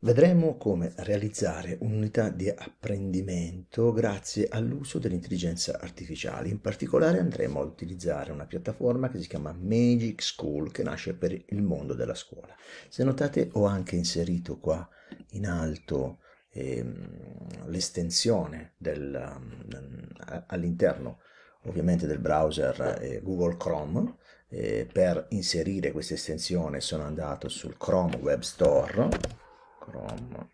Vedremo come realizzare un'unità di apprendimento grazie all'uso dell'intelligenza artificiale. In particolare andremo ad utilizzare una piattaforma che si chiama Magic School che nasce per il mondo della scuola. Se notate ho anche inserito qua in alto ehm, l'estensione ehm, all'interno ovviamente del browser eh, Google Chrome. Eh, per inserire questa estensione sono andato sul Chrome Web Store Chrome.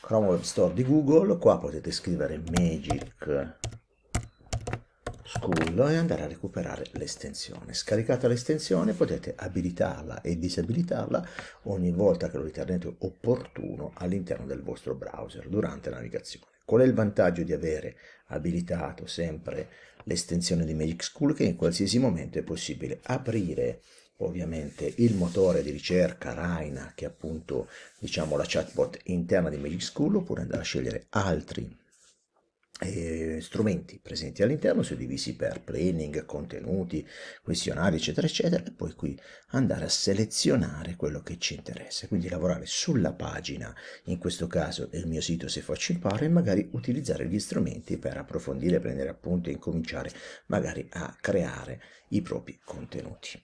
Chrome Web Store di Google, qua potete scrivere Magic School e andare a recuperare l'estensione. Scaricata l'estensione potete abilitarla e disabilitarla ogni volta che lo ritenete opportuno all'interno del vostro browser durante la navigazione. Qual è il vantaggio di avere abilitato sempre l'estensione di Magic School? Che in qualsiasi momento è possibile aprire ovviamente il motore di ricerca Raina, che è appunto diciamo, la chatbot interna di Magic School, oppure andare a scegliere altri eh, strumenti presenti all'interno, suddivisi per planning, contenuti, questionari, eccetera, eccetera, e poi qui andare a selezionare quello che ci interessa, quindi lavorare sulla pagina, in questo caso del mio sito se faccio il e magari utilizzare gli strumenti per approfondire, prendere appunti e incominciare magari a creare i propri contenuti.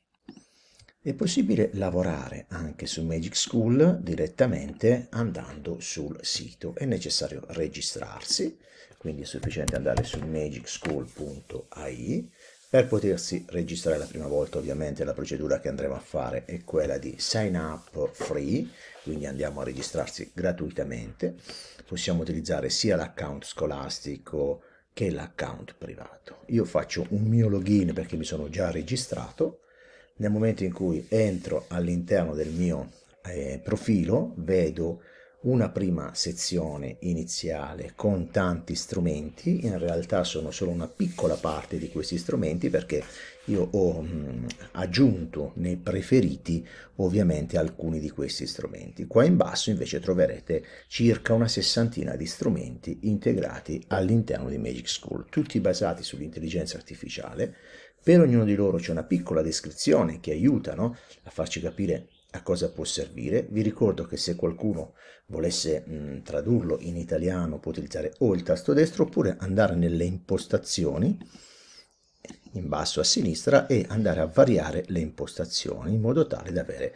È possibile lavorare anche su Magic School direttamente andando sul sito. È necessario registrarsi, quindi è sufficiente andare su magicschool.ai per potersi registrare la prima volta ovviamente la procedura che andremo a fare è quella di sign up free, quindi andiamo a registrarsi gratuitamente. Possiamo utilizzare sia l'account scolastico che l'account privato. Io faccio un mio login perché mi sono già registrato nel momento in cui entro all'interno del mio eh, profilo vedo una prima sezione iniziale con tanti strumenti, in realtà sono solo una piccola parte di questi strumenti perché io ho mh, mm, aggiunto nei preferiti ovviamente alcuni di questi strumenti. Qua in basso invece troverete circa una sessantina di strumenti integrati all'interno di Magic School, tutti basati sull'intelligenza artificiale per ognuno di loro c'è una piccola descrizione che aiuta no? a farci capire a cosa può servire. Vi ricordo che se qualcuno volesse mh, tradurlo in italiano può utilizzare o il tasto destro oppure andare nelle impostazioni in basso a sinistra e andare a variare le impostazioni in modo tale da avere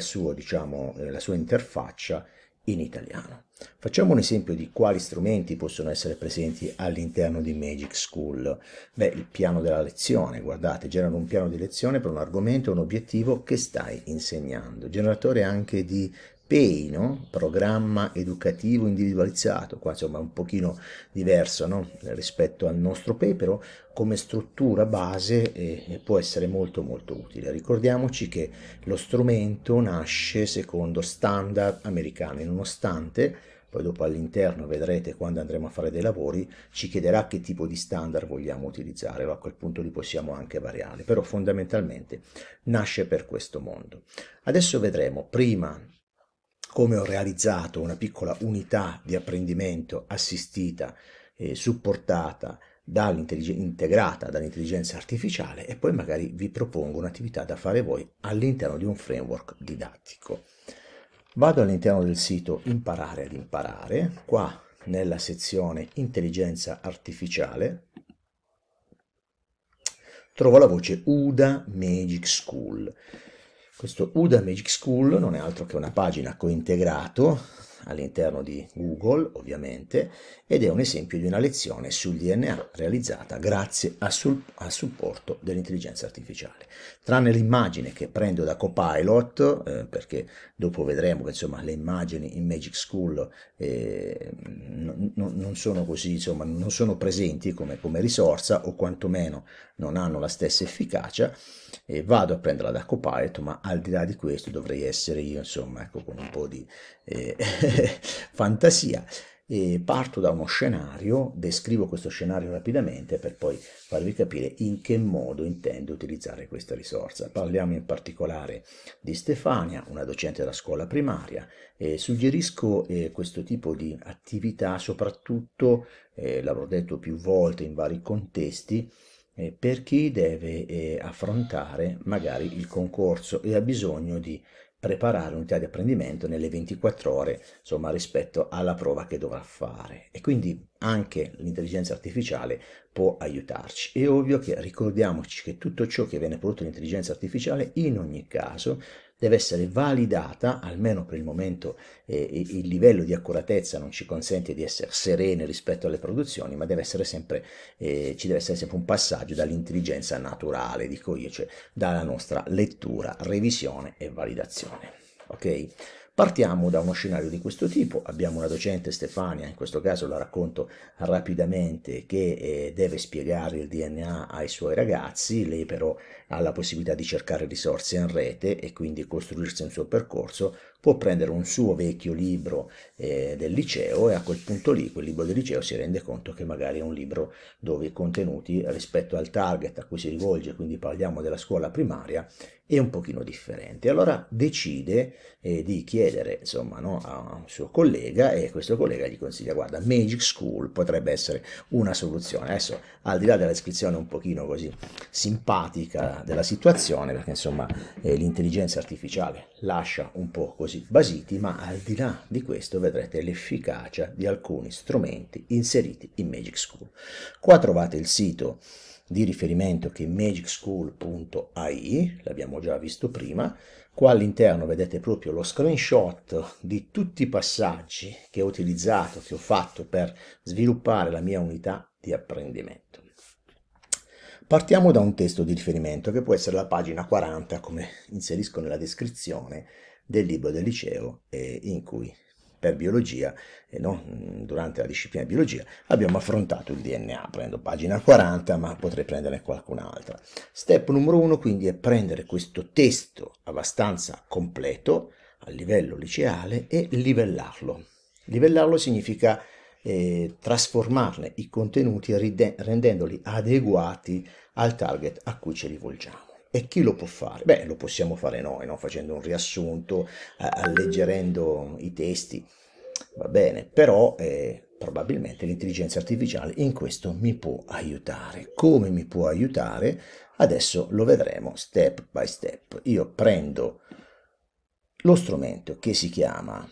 suo, diciamo, eh, la sua interfaccia in italiano. Facciamo un esempio di quali strumenti possono essere presenti all'interno di Magic School. Beh, il piano della lezione, guardate, generano un piano di lezione per un argomento, un obiettivo che stai insegnando. Generatore anche di PEI, no? programma educativo individualizzato, qua insomma è un pochino diverso no? rispetto al nostro PEI, però come struttura base eh, può essere molto molto utile. Ricordiamoci che lo strumento nasce secondo standard americani, nonostante poi dopo all'interno vedrete quando andremo a fare dei lavori ci chiederà che tipo di standard vogliamo utilizzare a quel punto li possiamo anche variare però fondamentalmente nasce per questo mondo adesso vedremo prima come ho realizzato una piccola unità di apprendimento assistita e supportata dall'intelligenza integrata dall'intelligenza artificiale e poi magari vi propongo un'attività da fare voi all'interno di un framework didattico. Vado all'interno del sito imparare ad imparare, qua nella sezione intelligenza artificiale trovo la voce UDA Magic School questo UDA Magic School non è altro che una pagina cointegrato all'interno di Google, ovviamente, ed è un esempio di una lezione sul DNA realizzata grazie al supporto dell'intelligenza artificiale tranne l'immagine che prendo da Copilot, eh, perché dopo vedremo che insomma, le immagini in Magic School eh, n- n- non sono così, insomma, non sono presenti come, come, risorsa o quantomeno non hanno la stessa efficacia, e vado a prenderla da Copilot, ma al di là di questo dovrei essere io, insomma, ecco, con un po' di eh, fantasia e parto da uno scenario, descrivo questo scenario rapidamente per poi farvi capire in che modo intendo utilizzare questa risorsa. Parliamo in particolare di Stefania, una docente della scuola primaria, e suggerisco eh, questo tipo di attività soprattutto, eh, l'avrò detto più volte in vari contesti, eh, per chi deve eh, affrontare magari il concorso e ha bisogno di preparare unità di apprendimento nelle 24 ore insomma, rispetto alla prova che dovrà fare. E quindi anche l'intelligenza artificiale può aiutarci. È ovvio che ricordiamoci che tutto ciò che viene prodotto dall'intelligenza artificiale in ogni caso deve essere validata, almeno per il momento eh, il livello di accuratezza non ci consente di essere sereni rispetto alle produzioni, ma deve sempre, eh, ci deve essere sempre un passaggio dall'intelligenza naturale, dico io, cioè dalla nostra lettura, revisione e validazione. Ok? Partiamo da uno scenario di questo tipo, abbiamo una docente Stefania, in questo caso la racconto rapidamente, che eh, deve spiegare il DNA ai suoi ragazzi, lei però ha la possibilità di cercare risorse in rete e quindi costruirsi un suo percorso può prendere un suo vecchio libro eh, del liceo e a quel punto lì quel libro del liceo si rende conto che magari è un libro dove i contenuti rispetto al target a cui si rivolge, quindi parliamo della scuola primaria, è un pochino differente. Allora decide eh, di chiedere insomma, no, a un suo collega e questo collega gli consiglia guarda Magic School potrebbe essere una soluzione. Adesso al di là della descrizione un pochino così simpatica della situazione perché insomma eh, l'intelligenza artificiale lascia un po' così così basiti, ma al di là di questo vedrete l'efficacia di alcuni strumenti inseriti in Magic School. Qua trovate il sito di riferimento che è magicschool.ai, l'abbiamo già visto prima, qua all'interno vedete proprio lo screenshot di tutti i passaggi che ho utilizzato, che ho fatto per sviluppare la mia unità di apprendimento. Partiamo da un testo di riferimento che può essere la pagina 40, come inserisco nella descrizione, del libro del liceo eh, in cui per biologia, eh, no? Mm, durante la disciplina di biologia, abbiamo affrontato il DNA. Prendo pagina 40, ma potrei prenderne qualcun'altra. Step numero uno, quindi è prendere questo testo abbastanza completo a livello liceale e livellarlo. Livellarlo significa eh, trasformarne i contenuti rendendoli adeguati al target a cui ci rivolgiamo. E chi lo può fare? Beh, lo possiamo fare noi, no? facendo un riassunto, alleggerendo i testi, va bene, però eh, probabilmente l'intelligenza artificiale in questo mi può aiutare. Come mi può aiutare? Adesso lo vedremo step by step. Io prendo lo strumento che si chiama,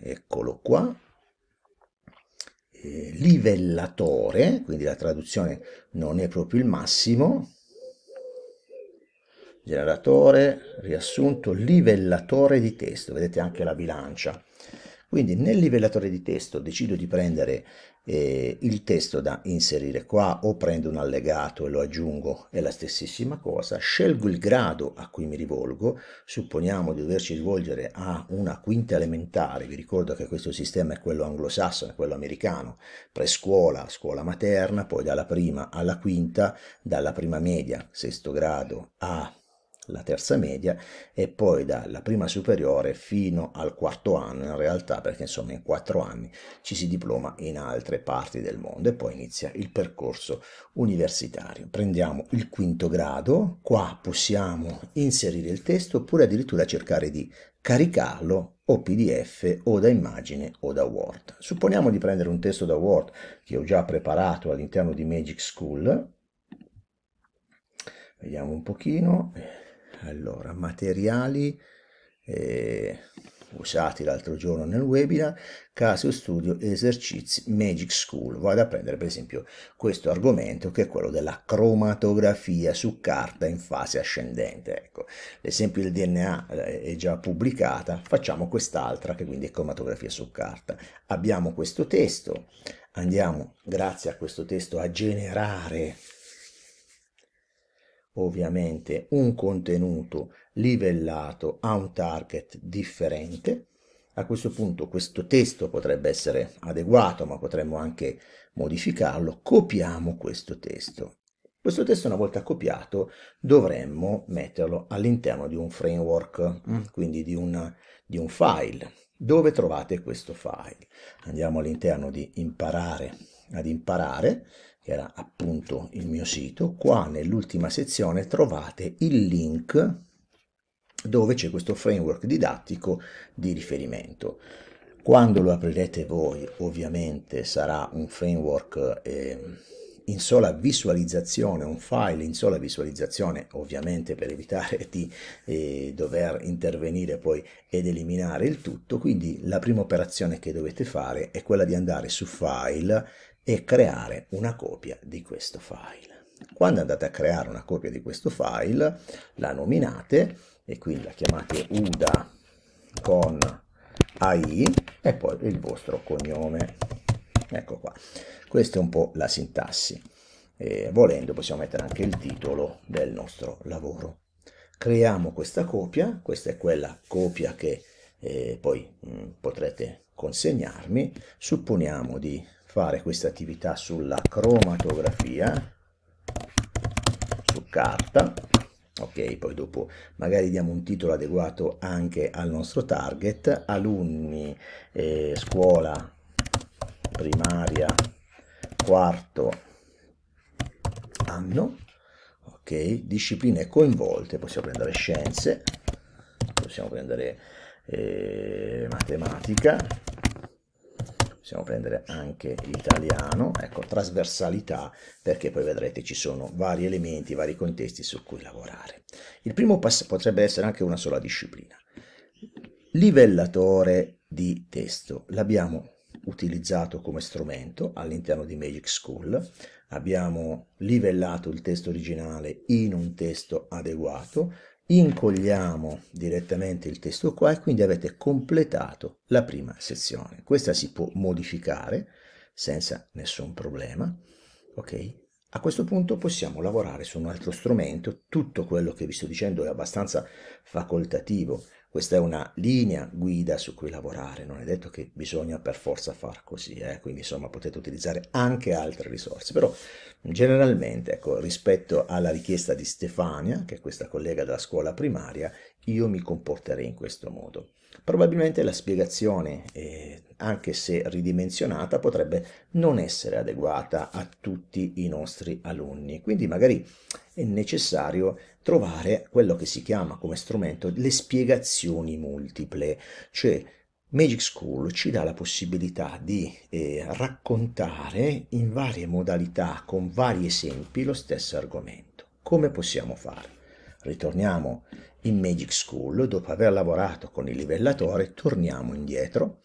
eccolo qua, eh, livellatore, quindi la traduzione non è proprio il massimo, generatore, riassunto, livellatore di testo, vedete anche la bilancia. Quindi nel livellatore di testo decido di prendere eh, il testo da inserire qua o prendo un allegato e lo aggiungo, è la stessissima cosa, scelgo il grado a cui mi rivolgo, supponiamo di doverci rivolgere a una quinta elementare, vi ricordo che questo sistema è quello anglosassone, quello americano, prescuola, scuola materna, poi dalla prima alla quinta, dalla prima media, sesto grado a la terza media e poi dalla prima superiore fino al quarto anno in realtà perché insomma in quattro anni ci si diploma in altre parti del mondo e poi inizia il percorso universitario prendiamo il quinto grado qua possiamo inserire il testo oppure addirittura cercare di caricarlo o pdf o da immagine o da word supponiamo di prendere un testo da word che ho già preparato all'interno di magic school vediamo un pochino allora, materiali eh, usati l'altro giorno nel webinar, caso studio esercizi Magic School. Vado a prendere per esempio questo argomento che è quello della cromatografia su carta in fase ascendente. Ecco, l'esempio del DNA eh, è già pubblicata, facciamo quest'altra che quindi è cromatografia su carta. Abbiamo questo testo, andiamo grazie a questo testo a generare ovviamente un contenuto livellato a un target differente. A questo punto questo testo potrebbe essere adeguato, ma potremmo anche modificarlo. Copiamo questo testo. Questo testo una volta copiato dovremmo metterlo all'interno di un framework, mm. quindi di, una, di un file. Dove trovate questo file? Andiamo all'interno di imparare ad imparare che era appunto il mio sito, qua nell'ultima sezione trovate il link dove c'è questo framework didattico di riferimento. Quando lo aprirete voi ovviamente sarà un framework eh, in sola visualizzazione, un file in sola visualizzazione ovviamente per evitare di eh, dover intervenire poi ed eliminare il tutto, quindi la prima operazione che dovete fare è quella di andare su file, e creare una copia di questo file. Quando andate a creare una copia di questo file, la nominate e quindi la chiamate UDA con AI e poi il vostro cognome. Ecco qua, questa è un po' la sintassi. E volendo possiamo mettere anche il titolo del nostro lavoro. Creiamo questa copia, questa è quella copia che eh, poi mh, mm, potrete consegnarmi. Supponiamo di fare questa attività sulla cromatografia su carta ok poi dopo magari diamo un titolo adeguato anche al nostro target alunni eh, scuola primaria quarto anno ok discipline coinvolte possiamo prendere scienze possiamo prendere eh, matematica possiamo prendere anche l'italiano, ecco, trasversalità, perché poi vedrete ci sono vari elementi, vari contesti su cui lavorare. Il primo passo potrebbe essere anche una sola disciplina. Livellatore di testo, l'abbiamo utilizzato come strumento all'interno di Magic School, abbiamo livellato il testo originale in un testo adeguato, incolliamo direttamente il testo qua e quindi avete completato la prima sezione. Questa si può modificare senza nessun problema, ok? A questo punto possiamo lavorare su un altro strumento, tutto quello che vi sto dicendo è abbastanza facoltativo questa è una linea guida su cui lavorare, non è detto che bisogna per forza far così, eh? quindi insomma potete utilizzare anche altre risorse, però generalmente ecco, rispetto alla richiesta di Stefania, che è questa collega della scuola primaria, io mi comporterei in questo modo. Probabilmente la spiegazione, eh, anche se ridimensionata, potrebbe non essere adeguata a tutti i nostri alunni, quindi magari è necessario trovare quello che si chiama come strumento le spiegazioni multiple, cioè Magic School ci dà la possibilità di eh, raccontare in varie modalità, con vari esempi, lo stesso argomento. Come possiamo fare? Ritorniamo in Magic School, dopo aver lavorato con il livellatore, torniamo indietro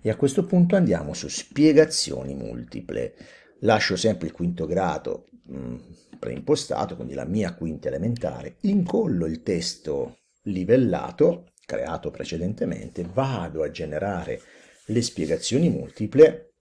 e a questo punto andiamo su spiegazioni multiple. Lascio sempre il quinto grado, mh, mm, preimpostato, quindi la mia quinta elementare, incollo il testo livellato creato precedentemente, vado a generare le spiegazioni multiple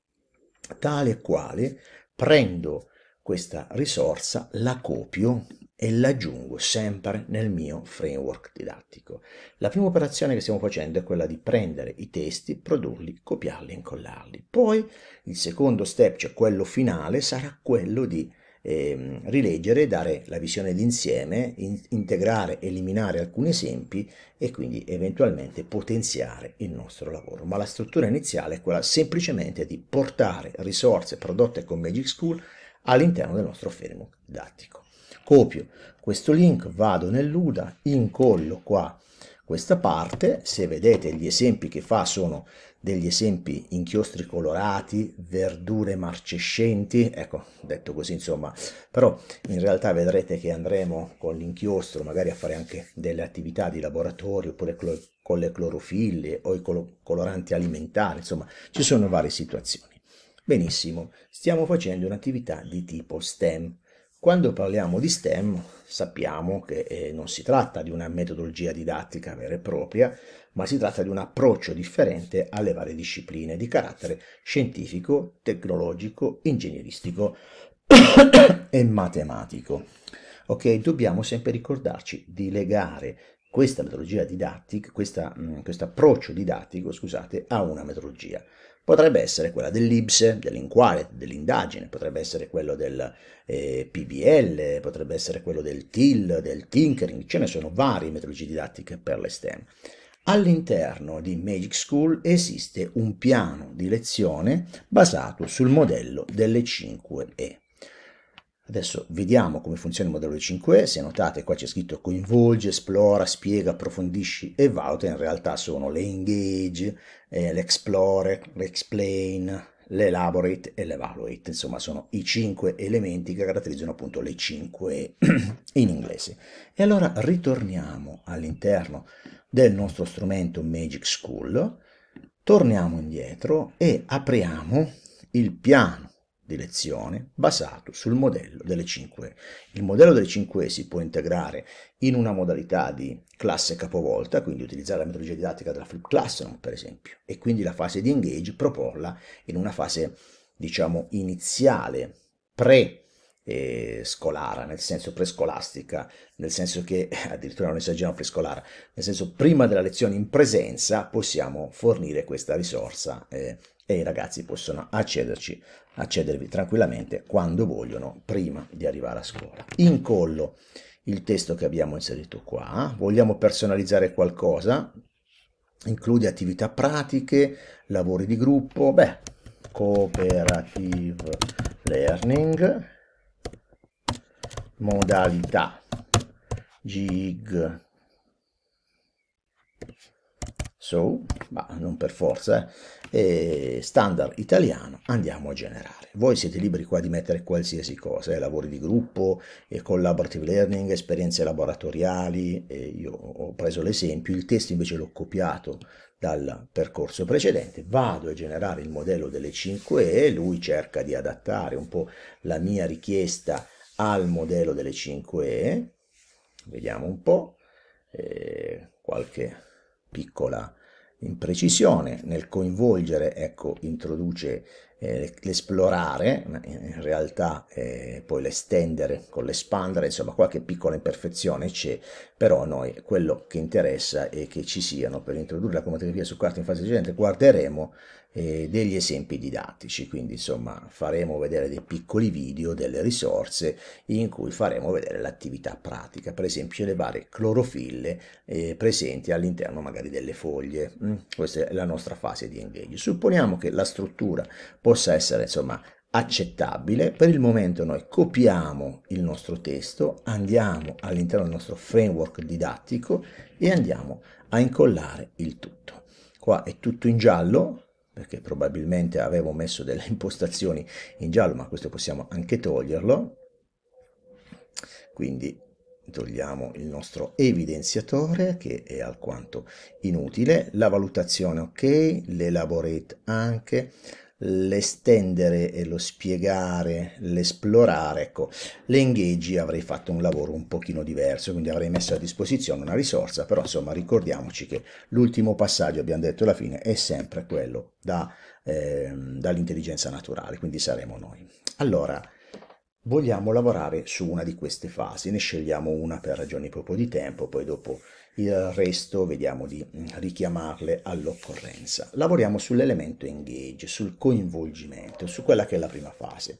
tale e quale prendo questa risorsa, la copio e l'aggiungo sempre nel mio framework didattico. La prima operazione che stiamo facendo è quella di prendere i testi, produrli, copiarli e incollarli. Poi il secondo step, cioè quello finale, sarà quello di eh, rileggere, dare la visione d'insieme, in, integrare, eliminare alcuni esempi e quindi eventualmente potenziare il nostro lavoro. Ma la struttura iniziale è quella semplicemente di portare risorse prodotte con Magic School all'interno del nostro framework didattico. Copio questo link, vado nell'UDA, incollo qua questa parte, se vedete gli esempi che fa sono degli esempi inchiostri colorati, verdure marcescenti, ecco, detto così insomma, però in realtà vedrete che andremo con l'inchiostro magari a fare anche delle attività di laboratorio oppure con le clorofille o i col coloranti alimentari, insomma, ci sono varie situazioni. Benissimo, stiamo facendo un'attività di tipo STEM, quando parliamo di STEM sappiamo che eh, non si tratta di una metodologia didattica vera e propria, ma si tratta di un approccio differente alle varie discipline di carattere scientifico, tecnologico, ingegneristico e matematico. Ok, dobbiamo sempre ricordarci di legare questa metodologia didattica, questa, mh, mm, questo approccio didattico, scusate, a una metodologia potrebbe essere quella dell'Ibse, dell'inquare, dell'indagine, potrebbe essere quello del eh, PBL, potrebbe essere quello del TIL, del tinkering, ce ne sono varie metodologie didattiche per le STEM. All'interno di Magic School esiste un piano di lezione basato sul modello delle 5E. Adesso vediamo come funziona il modello di 5E, se notate qua c'è scritto coinvolge, esplora, spiega, approfondisci e valuta, in realtà sono le engage, eh, l'explore, l'explain, l'elaborate e l'evaluate, insomma sono i cinque elementi che caratterizzano appunto le 5 e in inglese. E allora ritorniamo all'interno del nostro strumento Magic School, torniamo indietro e apriamo il piano di lezione basato sul modello delle 5 Il modello delle 5 si può integrare in una modalità di classe capovolta, quindi utilizzare la metodologia didattica della flip classroom per esempio, e quindi la fase di engage proporla in una fase diciamo iniziale, pre eh, scolara, nel senso prescolastica, nel senso che addirittura non esageriamo prescolara, nel senso prima della lezione in presenza possiamo fornire questa risorsa eh, e i ragazzi possono accederci, accedervi tranquillamente quando vogliono prima di arrivare a scuola. Incollo il testo che abbiamo inserito qua, vogliamo personalizzare qualcosa, include attività pratiche, lavori di gruppo, beh, cooperative learning, modalità gig So, ma non per forza, eh, standard italiano, andiamo a generare. Voi siete liberi qua di mettere qualsiasi cosa, eh, lavori di gruppo, eh, collaborative learning, esperienze laboratoriali, io ho preso l'esempio, il testo invece l'ho copiato dal percorso precedente, vado a generare il modello delle 5E, lui cerca di adattare un po' la mia richiesta al modello delle 5E, vediamo un po', eh, qualche piccola imprecisione nel coinvolgere, ecco, introduce eh, l'esplorare, in realtà eh, poi l'estendere con l'espandere, insomma qualche piccola imperfezione c'è, però a noi quello che interessa è che ci siano per introdurre la cromoterapia su carta in fase esigente guarderemo eh, degli esempi didattici quindi insomma faremo vedere dei piccoli video delle risorse in cui faremo vedere l'attività pratica per esempio le varie clorofille eh, presenti all'interno magari delle foglie mm, questa è la nostra fase di ingaggio supponiamo che la struttura possa essere insomma accettabile. Per il momento noi copiamo il nostro testo, andiamo all'interno del nostro framework didattico e andiamo a incollare il tutto. Qua è tutto in giallo perché probabilmente avevo messo delle impostazioni in giallo, ma questo possiamo anche toglierlo. Quindi togliamo il nostro evidenziatore che è alquanto inutile, la valutazione ok, l'elaborate anche, l'estendere e lo spiegare, l'esplorare, ecco, l'engage avrei fatto un lavoro un pochino diverso, quindi avrei messo a disposizione una risorsa, però insomma ricordiamoci che l'ultimo passaggio, abbiamo detto alla fine, è sempre quello da, eh, dall'intelligenza naturale, quindi saremo noi. Allora, vogliamo lavorare su una di queste fasi, ne scegliamo una per ragioni proprio di tempo, poi dopo il resto vediamo di richiamarle all'occorrenza. Lavoriamo sull'elemento engage, sul coinvolgimento, su quella che è la prima fase.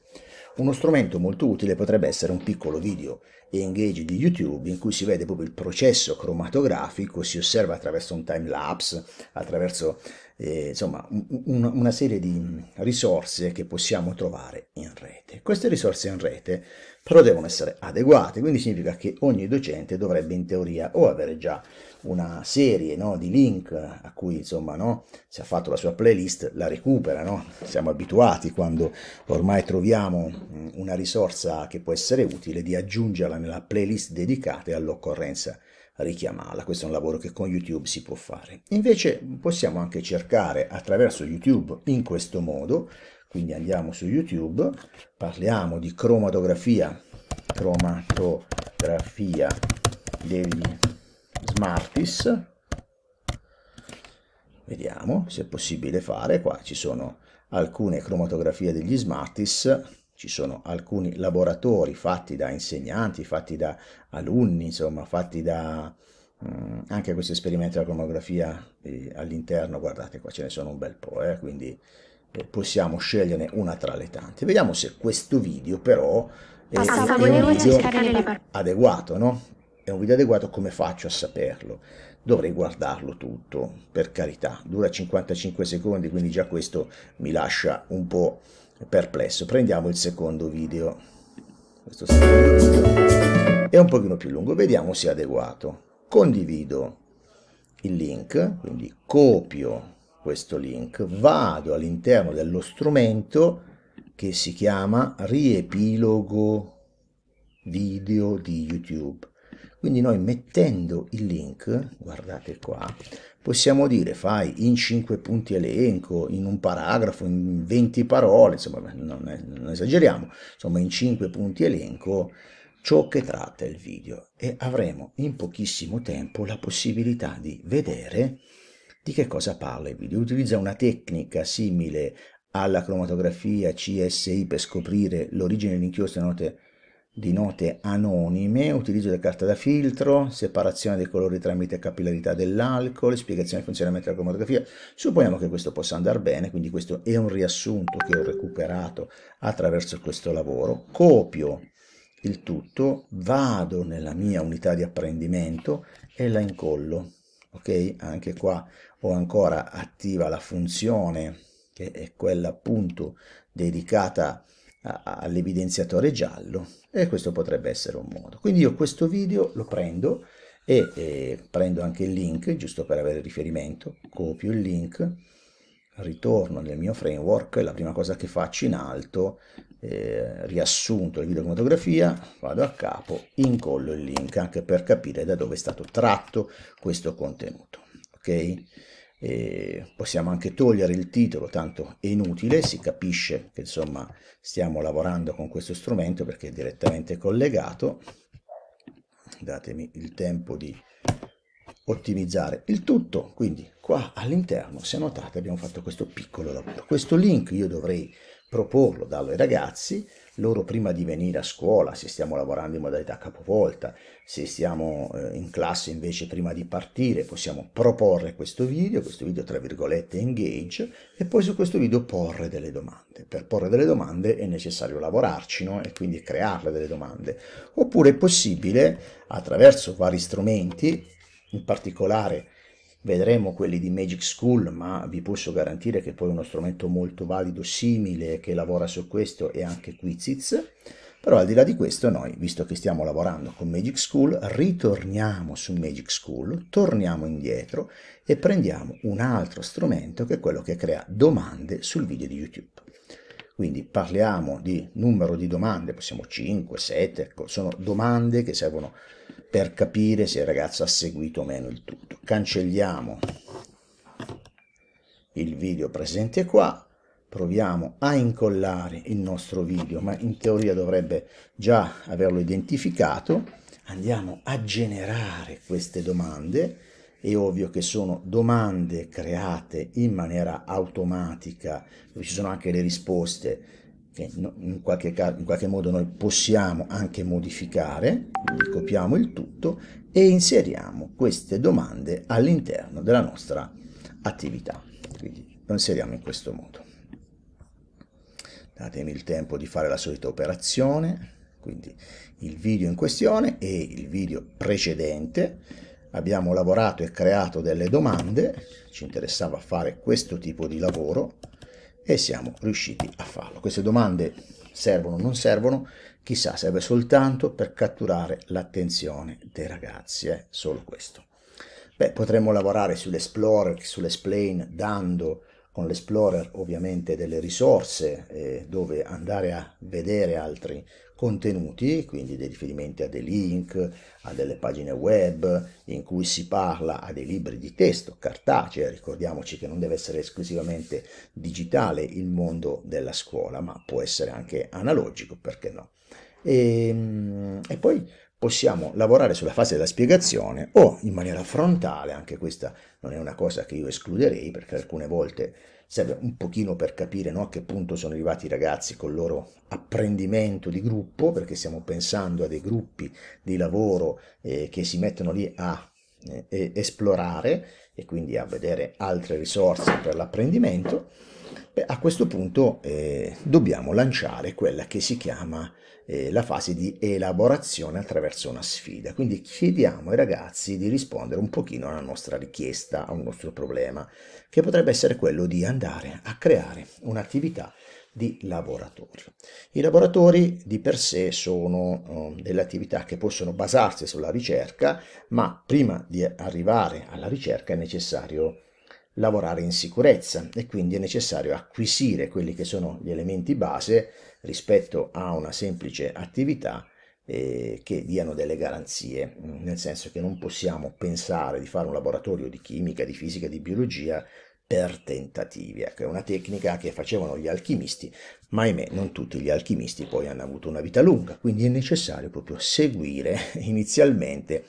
Uno strumento molto utile potrebbe essere un piccolo video engage di YouTube in cui si vede proprio il processo cromatografico, si osserva attraverso un time lapse, attraverso eh, insomma un, una serie di risorse che possiamo trovare in rete. Queste risorse in rete però devono essere adeguate, quindi significa che ogni docente dovrebbe in teoria o avere già una serie no, di link a cui insomma no, si è fatto la sua playlist, la recupera, no? siamo abituati quando ormai troviamo mm, una risorsa che può essere utile di aggiungerla nella playlist dedicata e all'occorrenza richiamarla, questo è un lavoro che con YouTube si può fare. Invece possiamo anche cercare attraverso YouTube in questo modo quindi andiamo su YouTube, parliamo di cromatografia, cromatografia degli Smartis. Vediamo se è possibile fare, qua ci sono alcune cromatografie degli Smartis ci sono alcuni laboratori fatti da insegnanti, fatti da alunni, insomma, fatti da mm, anche questi esperimenti della cromografia eh, all'interno, guardate qua ce ne sono un bel po', eh, quindi possiamo sceglierne una tra le tante. Vediamo se questo video però è, Passa, è un video adeguato, no? È un video adeguato, come faccio a saperlo? Dovrei guardarlo tutto, per carità. Dura 55 secondi, quindi già questo mi lascia un po' perplesso. Prendiamo il secondo video. Questo è un pochino più lungo, vediamo se è adeguato. Condivido il link, quindi copio questo link, vado all'interno dello strumento che si chiama riepilogo video di YouTube. Quindi noi mettendo il link, guardate qua, possiamo dire fai in 5 punti elenco, in un paragrafo, in 20 parole, insomma non, è, non esageriamo, insomma in 5 punti elenco ciò che tratta il video e avremo in pochissimo tempo la possibilità di vedere di che cosa parla il video? Utilizza una tecnica simile alla cromatografia CSI per scoprire l'origine dell'inchiostro note di note anonime, utilizzo della carta da filtro, separazione dei colori tramite capillarità dell'alcol, spiegazione del funzionamento della cromatografia. Supponiamo che questo possa andare bene, quindi questo è un riassunto che ho recuperato attraverso questo lavoro. Copio il tutto, vado nella mia unità di apprendimento e la incollo ok? Anche qua ho ancora attiva la funzione che è quella appunto dedicata all'evidenziatore giallo e questo potrebbe essere un modo. Quindi io questo video lo prendo e, e prendo anche il link giusto per avere riferimento, copio il link, ritorno nel mio framework la prima cosa che faccio in alto eh, riassunto di videochromatografia, vado a capo, incollo il link anche per capire da dove è stato tratto questo contenuto. Ok? E eh, possiamo anche togliere il titolo, tanto è inutile, si capisce che insomma stiamo lavorando con questo strumento perché è direttamente collegato. Datemi il tempo di ottimizzare il tutto, quindi qua all'interno, se notate, abbiamo fatto questo piccolo lavoro. Questo link io dovrei proporlo, darlo ai ragazzi, loro prima di venire a scuola, se stiamo lavorando in modalità capovolta, se stiamo eh, in classe invece prima di partire, possiamo proporre questo video, questo video tra virgolette engage, e poi su questo video porre delle domande. Per porre delle domande è necessario lavorarci no? e quindi crearle delle domande. Oppure è possibile, attraverso vari strumenti, in particolare Vedremo quelli di Magic School, ma vi posso garantire che poi uno strumento molto valido, simile, che lavora su questo è anche Quizzits. Però al di là di questo noi, visto che stiamo lavorando con Magic School, ritorniamo su Magic School, torniamo indietro e prendiamo un altro strumento che è quello che crea domande sul video di YouTube. Quindi parliamo di numero di domande, possiamo 5, 7, sono domande che servono per capire se il ragazzo ha seguito o meno il tutto. Cancelliamo il video presente qua, proviamo a incollare il nostro video, ma in teoria dovrebbe già averlo identificato. Andiamo a generare queste domande, è ovvio che sono domande create in maniera automatica, ci sono anche le risposte che in qualche, caso, in qualche modo noi possiamo anche modificare, quindi copiamo il tutto e inseriamo queste domande all'interno della nostra attività. Quindi lo inseriamo in questo modo. Datemi il tempo di fare la solita operazione, quindi il video in questione e il video precedente. Abbiamo lavorato e creato delle domande, ci interessava fare questo tipo di lavoro, e siamo riusciti a farlo. Queste domande servono o non servono, chissà, serve soltanto per catturare l'attenzione dei ragazzi, è eh? solo questo. Beh, potremmo lavorare sull'Explorer, sull'Explain, dando con l'Explorer ovviamente delle risorse eh, dove andare a vedere altri contenuti, quindi dei riferimenti a dei link, a delle pagine web in cui si parla a dei libri di testo, cartacea, ricordiamoci che non deve essere esclusivamente digitale il mondo della scuola, ma può essere anche analogico, perché no? E, ehm, e poi possiamo lavorare sulla fase della spiegazione o in maniera frontale, anche questa non è una cosa che io escluderei perché alcune volte serve un pochino per capire no, a che punto sono arrivati i ragazzi con il loro apprendimento di gruppo, perché stiamo pensando a dei gruppi di lavoro eh, che si mettono lì a eh, esplorare e quindi a vedere altre risorse per l'apprendimento. Beh, a questo punto eh, dobbiamo lanciare quella che si chiama eh, la fase di elaborazione attraverso una sfida. Quindi chiediamo ai ragazzi di rispondere un pochino alla nostra richiesta, a un nostro problema, che potrebbe essere quello di andare a creare un'attività di laboratorio. I laboratori di per sé sono ehm, delle attività che possono basarsi sulla ricerca, ma prima di arrivare alla ricerca è necessario lavorare in sicurezza e quindi è necessario acquisire quelli che sono gli elementi base rispetto a una semplice attività eh, che diano delle garanzie, nel senso che non possiamo pensare di fare un laboratorio di chimica, di fisica, di biologia per tentativi, ecco, è una tecnica che facevano gli alchimisti, ma ahimè non tutti gli alchimisti poi hanno avuto una vita lunga, quindi è necessario proprio seguire inizialmente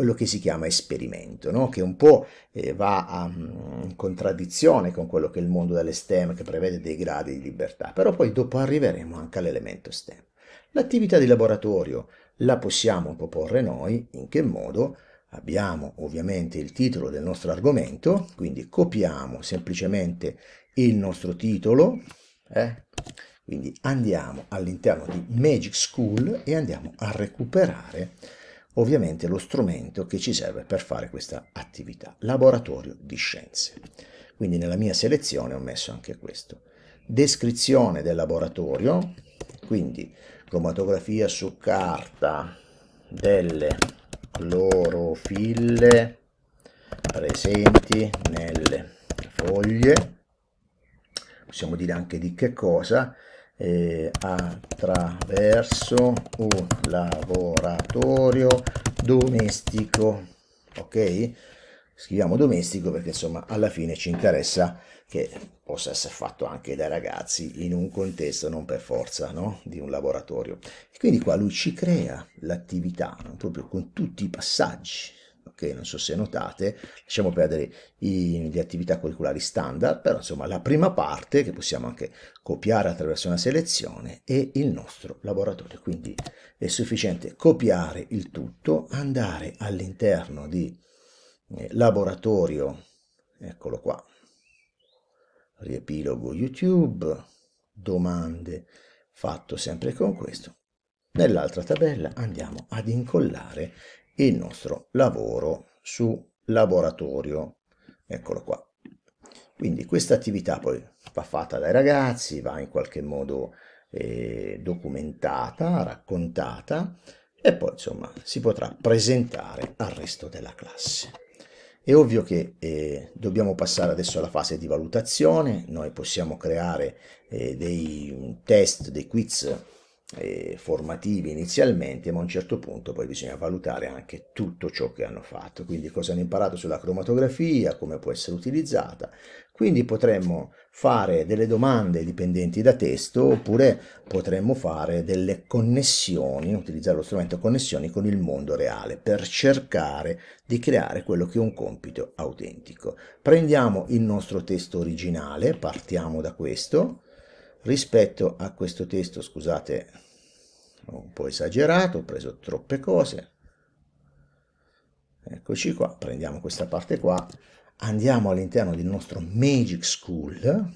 quello che si chiama esperimento, no? che un po' eh, va a, mm, in contraddizione con quello che è il mondo delle STEM che prevede dei gradi di libertà, però poi dopo arriveremo anche all'elemento STEM. L'attività di laboratorio la possiamo proporre noi, in che modo? Abbiamo ovviamente il titolo del nostro argomento, quindi copiamo semplicemente il nostro titolo, eh? quindi andiamo all'interno di Magic School e andiamo a recuperare ovviamente lo strumento che ci serve per fare questa attività, laboratorio di scienze. Quindi nella mia selezione ho messo anche questo. Descrizione del laboratorio, quindi cromatografia su carta delle clorofille presenti nelle foglie, possiamo dire anche di che cosa, eh, attraverso un laboratorio domestico ok scriviamo domestico perché insomma alla fine ci interessa che possa essere fatto anche dai ragazzi in un contesto non per forza no? di un laboratorio e quindi qua lui ci crea l'attività proprio con tutti i passaggi ok? Non so se notate, lasciamo perdere i, le attività curriculari standard, però insomma la prima parte che possiamo anche copiare attraverso una selezione è il nostro laboratorio, quindi è sufficiente copiare il tutto, andare all'interno di eh, laboratorio, eccolo qua, riepilogo YouTube, domande, fatto sempre con questo. Nell'altra tabella andiamo ad incollare il nostro lavoro su laboratorio. Eccolo qua. Quindi questa attività poi va fatta dai ragazzi, va in qualche modo eh, documentata, raccontata e poi insomma si potrà presentare al resto della classe. È ovvio che eh, dobbiamo passare adesso alla fase di valutazione, noi possiamo creare eh, dei test, dei quiz eh, formativi inizialmente, ma a un certo punto poi bisogna valutare anche tutto ciò che hanno fatto, quindi cosa hanno imparato sulla cromatografia, come può essere utilizzata. Quindi potremmo fare delle domande dipendenti da testo oppure potremmo fare delle connessioni, utilizzare lo strumento connessioni con il mondo reale per cercare di creare quello che è un compito autentico. Prendiamo il nostro testo originale, partiamo da questo, rispetto a questo testo, scusate, ho un po' esagerato, ho preso troppe cose. Eccoci qua, prendiamo questa parte qua, andiamo all'interno del nostro Magic School,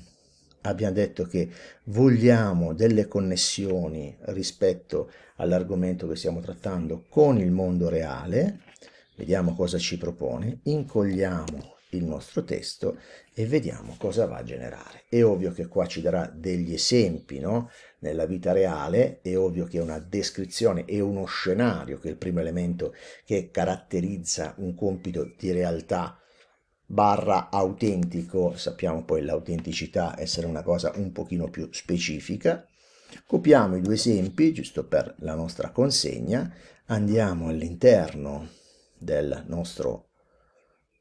abbiamo detto che vogliamo delle connessioni rispetto all'argomento che stiamo trattando con il mondo reale, vediamo cosa ci propone, incogliamo il nostro testo e vediamo cosa va a generare. È ovvio che qua ci darà degli esempi no? nella vita reale, è ovvio che è una descrizione e uno scenario che è il primo elemento che caratterizza un compito di realtà barra autentico, sappiamo poi l'autenticità essere una cosa un pochino più specifica. Copiamo i due esempi, giusto per la nostra consegna, andiamo all'interno del nostro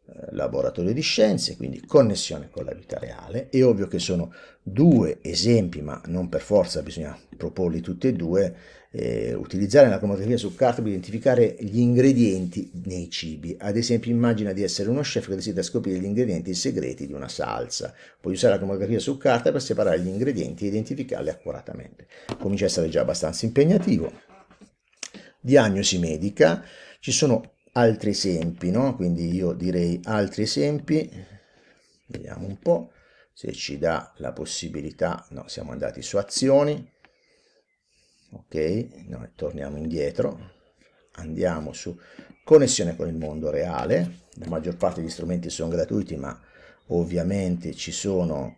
eh, laboratorio di scienze, quindi connessione con la vita reale. È ovvio che sono due esempi, ma non per forza bisogna proporli tutti e due. Eh, utilizzare la cromatografia su carta per identificare gli ingredienti nei cibi. Ad esempio, immagina di essere uno chef che desidera scoprire gli ingredienti segreti di una salsa. Puoi usare la cromatografia su carta per separare gli ingredienti e identificarli accuratamente. Comincia a essere già abbastanza impegnativo. Diagnosi medica. Ci sono altri esempi, no? Quindi io direi altri esempi, vediamo un po' se ci dà la possibilità, no, siamo andati su azioni, ok, noi torniamo indietro, andiamo su connessione con il mondo reale, la maggior parte degli strumenti sono gratuiti, ma ovviamente ci sono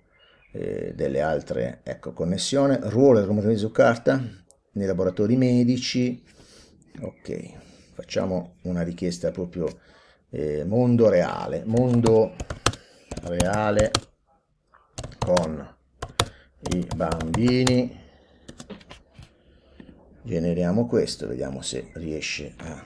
eh, delle altre, ecco, connessione, ruolo e su carta nei laboratori medici, ok, facciamo una richiesta proprio eh, mondo reale, mondo reale con i bambini generiamo questo vediamo se riesce a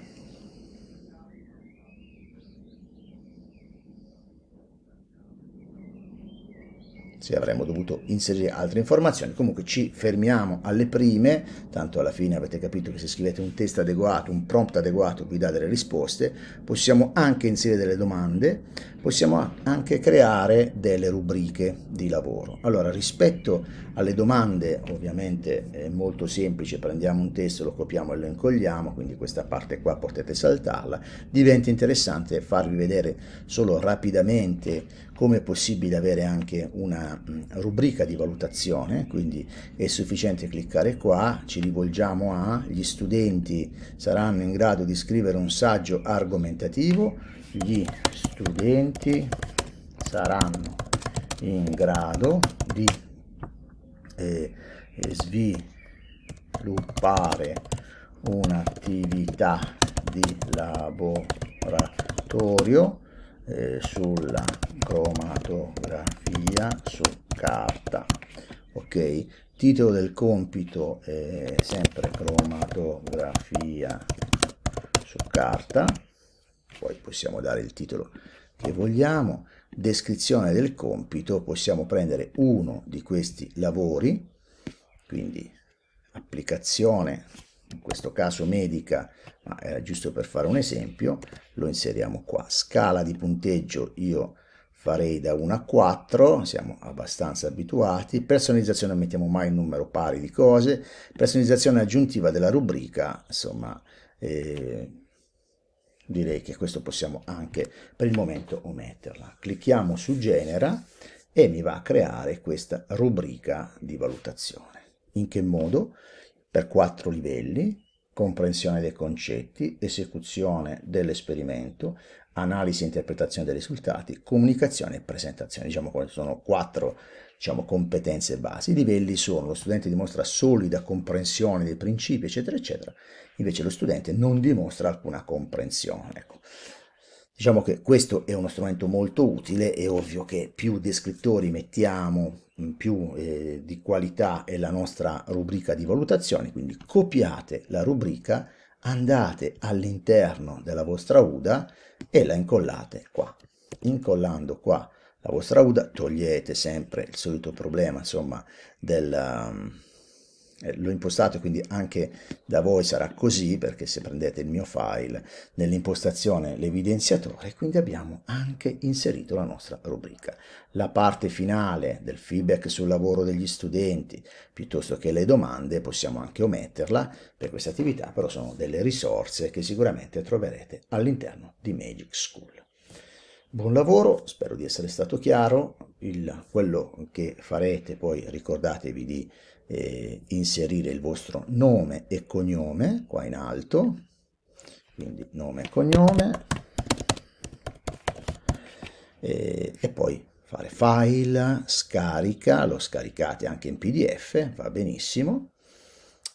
se avremmo dovuto inserire altre informazioni. Comunque ci fermiamo alle prime, tanto alla fine avete capito che se scrivete un testo adeguato, un prompt adeguato vi dà delle risposte, possiamo anche inserire delle domande, possiamo anche creare delle rubriche di lavoro. Allora rispetto alle domande ovviamente è molto semplice, prendiamo un testo, lo copiamo e lo incolliamo, quindi questa parte qua potete saltarla, diventa interessante farvi vedere solo rapidamente come è possibile avere anche una rubrica di valutazione, quindi è sufficiente cliccare qua, ci rivolgiamo a gli studenti saranno in grado di scrivere un saggio argomentativo, gli studenti saranno in grado di eh, eh sviluppare un'attività di laboratorio eh, sulla cromatografia su carta ok titolo del compito è sempre cromatografia su carta poi possiamo dare il titolo che vogliamo descrizione del compito possiamo prendere uno di questi lavori quindi applicazione in questo caso medica, ma era giusto per fare un esempio, lo inseriamo qua. Scala di punteggio io farei da 1 a 4, siamo abbastanza abituati, personalizzazione mettiamo mai un numero pari di cose, personalizzazione aggiuntiva della rubrica, insomma eh, direi che questo possiamo anche per il momento ometterla. Clicchiamo su genera e mi va a creare questa rubrica di valutazione. In che modo? per quattro livelli, comprensione dei concetti, esecuzione dell'esperimento, analisi e interpretazione dei risultati, comunicazione e presentazione. Diciamo che sono quattro diciamo, competenze basi. I livelli sono lo studente dimostra solida comprensione dei principi, eccetera, eccetera, invece lo studente non dimostra alcuna comprensione. Ecco. Diciamo che questo è uno strumento molto utile, è ovvio che più descrittori mettiamo in più eh, di qualità è la nostra rubrica di valutazione, quindi copiate la rubrica, andate all'interno della vostra UDA e la incollate qua. Incollando qua la vostra UDA togliete sempre il solito problema insomma del... Um, eh, l'ho impostato quindi anche da voi sarà così perché se prendete il mio file nell'impostazione l'evidenziatore quindi abbiamo anche inserito la nostra rubrica la parte finale del feedback sul lavoro degli studenti piuttosto che le domande possiamo anche ometterla per questa attività però sono delle risorse che sicuramente troverete all'interno di Magic School Buon lavoro, spero di essere stato chiaro, il, quello che farete poi ricordatevi di eh, inserire il vostro nome e cognome qua in alto, quindi nome e cognome, eh, e poi fare file, scarica, lo scaricate anche in pdf, va benissimo,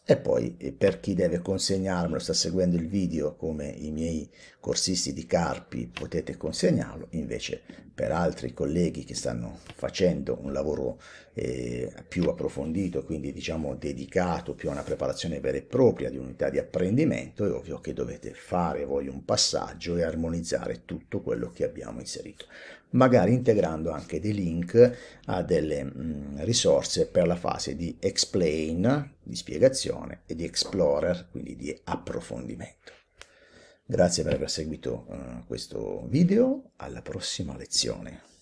e poi eh, per chi deve consegnarmelo, sta seguendo il video come i miei corsisti di Carpi, potete consegnarlo, invece per altri colleghi che stanno facendo un lavoro eh, più approfondito, quindi diciamo dedicato più a una preparazione vera e propria di unità di apprendimento, è ovvio che dovete fare voi un passaggio e armonizzare tutto quello che abbiamo inserito magari integrando anche dei link a delle mh, mm, risorse per la fase di explain, di spiegazione, e di explorer, quindi di approfondimento. Grazie per aver seguito uh, questo video, alla prossima lezione.